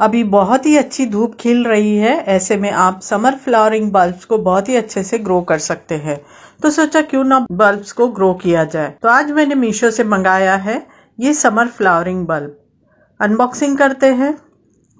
अभी बहुत ही अच्छी धूप खिल रही है ऐसे में आप समर फ्लावरिंग बल्ब्स को बहुत ही अच्छे से ग्रो कर सकते हैं तो सोचा क्यों ना बल्ब्स को ग्रो किया जाए तो आज मैंने मीशो से मंगाया है ये समर फ्लावरिंग बल्ब अनबॉक्सिंग करते हैं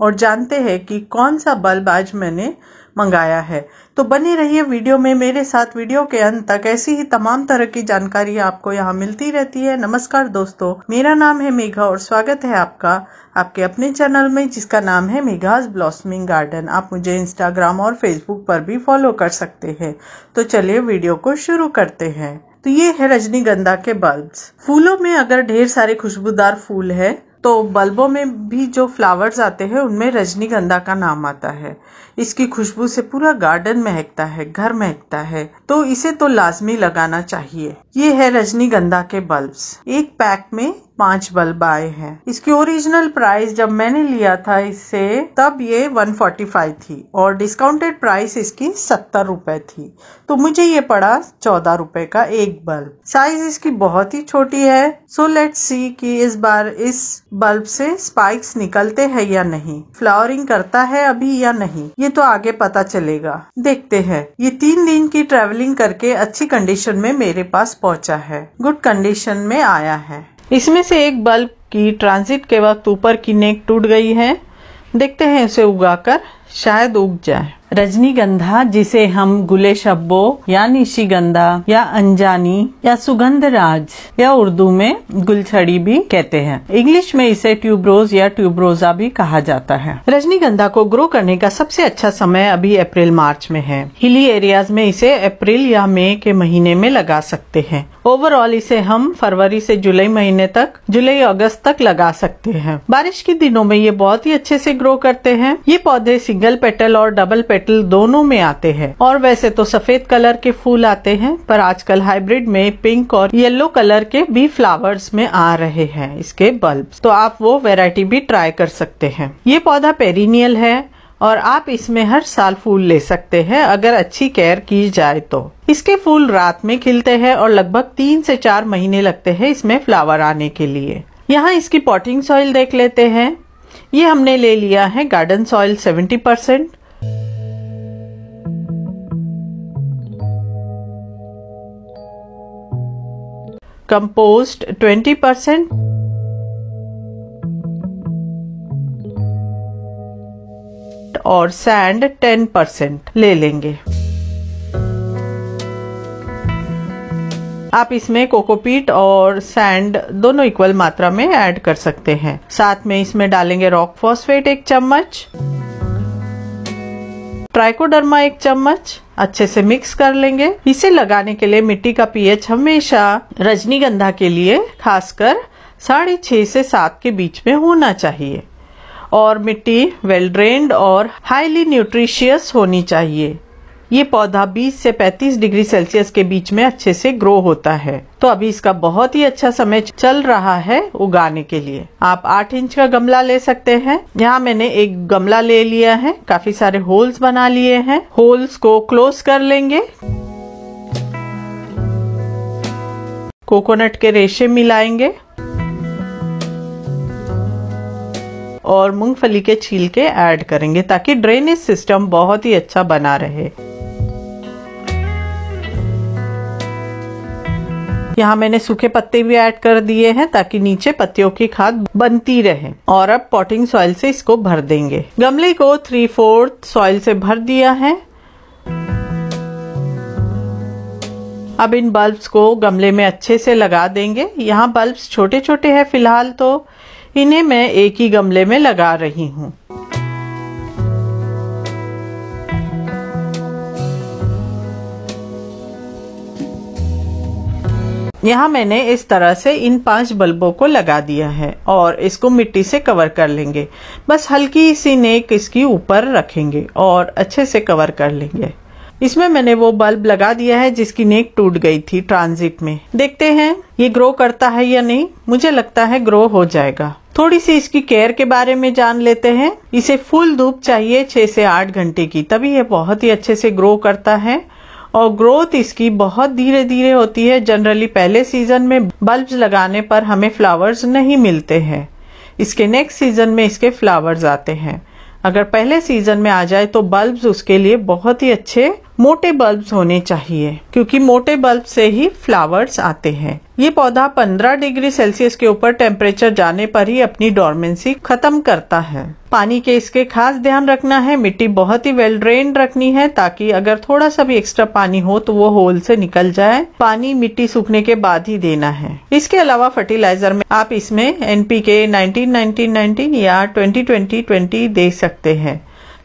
और जानते हैं कि कौन सा बल्ब आज मैंने मंगाया है तो बने रहिए वीडियो में मेरे साथ वीडियो के अंत तक ऐसी ही तमाम तरह की जानकारी आपको यहाँ मिलती रहती है नमस्कार दोस्तों मेरा नाम है मेघा और स्वागत है आपका आपके अपने चैनल में जिसका नाम है मेघाज ब्लॉसमिंग गार्डन आप मुझे इंस्टाग्राम और फेसबुक पर भी फॉलो कर सकते हैं तो चलिए वीडियो को शुरू करते हैं तो ये है रजनीगंधा के बल्ब फूलों में अगर ढेर सारे खुशबूदार फूल है तो बल्बों में भी जो फ्लावर्स आते हैं उनमें रजनीगंधा का नाम आता है इसकी खुशबू से पूरा गार्डन महकता है घर महकता है तो इसे तो लाजमी लगाना चाहिए ये है रजनीगंधा के बल्ब एक पैक में पांच बल्ब आए हैं इसकी ओरिजिनल प्राइस जब मैंने लिया था इससे तब ये 145 थी और डिस्काउंटेड प्राइस इसकी सत्तर रुपए थी तो मुझे ये पड़ा चौदह रुपए का एक बल्ब साइज इसकी बहुत ही छोटी है सो लेट सी कि इस बार इस बल्ब से स्पाइक्स निकलते हैं या नहीं फ्लावरिंग करता है अभी या नहीं ये तो आगे पता चलेगा देखते है ये तीन दिन की ट्रेवलिंग करके अच्छी कंडीशन में मेरे पास पहुँचा है गुड कंडीशन में आया है इसमें से एक बल्ब की ट्रांजिट के वक्त ऊपर की नेक टूट गई है देखते हैं इसे उगाकर शायद उग जाए रजनीगंधा जिसे हम गुले शब्बो या निशिगंधा या अंजानी या राज या उर्दू में गुलछड़ी भी कहते हैं इंग्लिश में इसे ट्यूबरोज या ट्यूबरोजा भी कहा जाता है रजनीगंधा को ग्रो करने का सबसे अच्छा समय अभी अप्रैल मार्च में है हिली एरियाज में इसे अप्रैल या मई के महीने में लगा सकते हैं ओवरऑल इसे हम फरवरी से जुलाई महीने तक जुलाई अगस्त तक लगा सकते हैं बारिश के दिनों में ये बहुत ही अच्छे से ग्रो करते हैं ये पौधे सिंगल पेटल और डबल पेटल पेटल दोनों में आते हैं और वैसे तो सफेद कलर के फूल आते हैं पर आजकल हाइब्रिड में पिंक और येलो कलर के भी फ्लावर्स में आ रहे हैं इसके बल्ब तो आप वो वेराइटी भी ट्राई कर सकते हैं ये पौधा पेरिनियल है और आप इसमें हर साल फूल ले सकते हैं अगर अच्छी केयर की जाए तो इसके फूल रात में खिलते हैं और लगभग तीन से चार महीने लगते हैं इसमें फ्लावर आने के लिए यहाँ इसकी पॉटिंग सॉइल देख लेते हैं ये हमने ले लिया है गार्डन सॉइल 70 परसेंट ट्वेंटी 20% और सैंड 10% ले लेंगे आप इसमें कोकोपीट और सैंड दोनों इक्वल मात्रा में ऐड कर सकते हैं साथ में इसमें डालेंगे रॉक फॉस्फेट एक चम्मच ट्राइकोडर्मा एक चम्मच अच्छे से मिक्स कर लेंगे इसे लगाने के लिए मिट्टी का पीएच हमेशा रजनीगंधा के लिए खासकर साढ़े छह से सात के बीच में होना चाहिए और मिट्टी वेल ड्रेन्ड और हाईली न्यूट्रिशियस होनी चाहिए ये पौधा 20 से 35 डिग्री सेल्सियस के बीच में अच्छे से ग्रो होता है तो अभी इसका बहुत ही अच्छा समय चल रहा है उगाने के लिए आप 8 इंच का गमला ले सकते हैं यहाँ मैंने एक गमला ले लिया है काफी सारे होल्स बना लिए हैं होल्स को क्लोज कर लेंगे कोकोनट के रेशे मिलाएंगे और मूंगफली के छील के ऐड करेंगे ताकि ड्रेनेज सिस्टम बहुत ही अच्छा बना रहे यहाँ मैंने सूखे पत्ते भी ऐड कर दिए हैं ताकि नीचे पत्तियों की खाद बनती रहे और अब पॉटिंग सॉइल से इसको भर देंगे गमले को थ्री फोर्थ सॉइल से भर दिया है अब इन बल्ब्स को गमले में अच्छे से लगा देंगे यहाँ बल्ब्स छोटे छोटे हैं फिलहाल तो इन्हें मैं एक ही गमले में लगा रही हूँ यहाँ मैंने इस तरह से इन पांच बल्बों को लगा दिया है और इसको मिट्टी से कवर कर लेंगे बस हल्की सी नेक इसकी ऊपर रखेंगे और अच्छे से कवर कर लेंगे इसमें मैंने वो बल्ब लगा दिया है जिसकी नेक टूट गई थी ट्रांजिट में देखते हैं ये ग्रो करता है या नहीं मुझे लगता है ग्रो हो जाएगा थोड़ी सी इसकी केयर के बारे में जान लेते हैं इसे फुल धूप चाहिए छह से आठ घंटे की तभी यह बहुत ही अच्छे से ग्रो करता है और ग्रोथ इसकी बहुत धीरे धीरे होती है जनरली पहले सीजन में बल्ब लगाने पर हमें फ्लावर्स नहीं मिलते हैं इसके नेक्स्ट सीजन में इसके फ्लावर्स आते हैं अगर पहले सीजन में आ जाए तो बल्ब उसके लिए बहुत ही अच्छे मोटे बल्ब्स होने चाहिए क्योंकि मोटे बल्ब से ही फ्लावर्स आते हैं ये पौधा 15 डिग्री सेल्सियस के ऊपर टेम्परेचर जाने पर ही अपनी डॉर्मेंसी खत्म करता है पानी के इसके खास ध्यान रखना है मिट्टी बहुत ही वेल ड्रेन रखनी है ताकि अगर थोड़ा सा भी एक्स्ट्रा पानी हो तो वो होल से निकल जाए पानी मिट्टी सूखने के बाद ही देना है इसके अलावा फर्टिलाइजर में आप इसमें एनपीके 19 19 या ट्वेंटी ट्वेंटी दे सकते हैं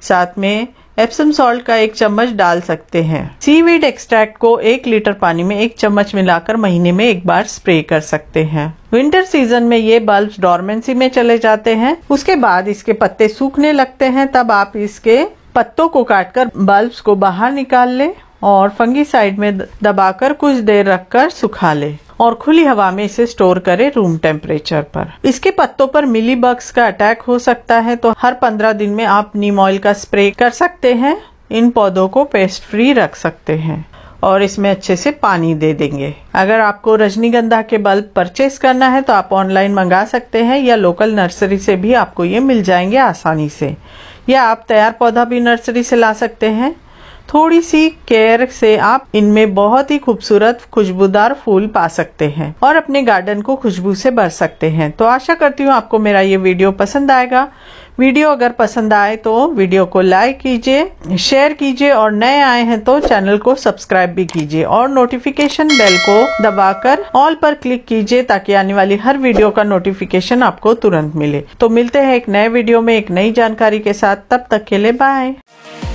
साथ में एप्सम सॉल्ट का एक चम्मच डाल सकते हैं सीवीड एक्सट्रैक्ट को एक लीटर पानी में एक चम्मच मिलाकर महीने में एक बार स्प्रे कर सकते हैं विंटर सीजन में ये बल्ब डॉर्मेंसी में चले जाते हैं उसके बाद इसके पत्ते सूखने लगते हैं तब आप इसके पत्तों को काटकर बल्ब्स को बाहर निकाल लें और फंगी साइड में दबाकर कुछ देर रखकर सुखा लें और खुली हवा में इसे स्टोर करें रूम टेम्परेचर पर इसके पत्तों पर मिली बग्स का अटैक हो सकता है तो हर पंद्रह दिन में आप नीम ऑयल का स्प्रे कर सकते हैं इन पौधों को पेस्ट फ्री रख सकते हैं और इसमें अच्छे से पानी दे देंगे अगर आपको रजनीगंधा के बल्ब परचेस करना है तो आप ऑनलाइन मंगा सकते हैं या लोकल नर्सरी से भी आपको ये मिल जाएंगे आसानी से या आप तैयार पौधा भी नर्सरी से ला सकते हैं थोड़ी सी केयर से आप इनमें बहुत ही खूबसूरत खुशबूदार फूल पा सकते हैं और अपने गार्डन को खुशबू से भर सकते हैं तो आशा करती हूँ आपको मेरा ये वीडियो पसंद आएगा वीडियो अगर पसंद आए तो वीडियो को लाइक कीजिए शेयर कीजिए और नए आए हैं तो चैनल को सब्सक्राइब भी कीजिए और नोटिफिकेशन बेल को दबाकर ऑल पर क्लिक कीजिए ताकि आने वाली हर वीडियो का नोटिफिकेशन आपको तुरंत मिले तो मिलते हैं एक नए वीडियो में एक नई जानकारी के साथ तब तक के लिए बाय